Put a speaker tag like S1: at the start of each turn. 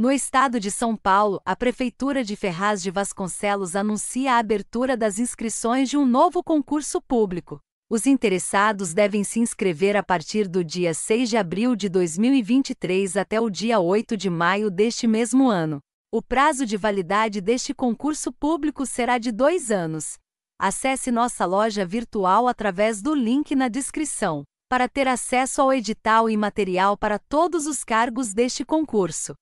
S1: No estado de São Paulo, a Prefeitura de Ferraz de Vasconcelos anuncia a abertura das inscrições de um novo concurso público. Os interessados devem se inscrever a partir do dia 6 de abril de 2023 até o dia 8 de maio deste mesmo ano. O prazo de validade deste concurso público será de dois anos. Acesse nossa loja virtual através do link na descrição, para ter acesso ao edital e material para todos os cargos deste concurso.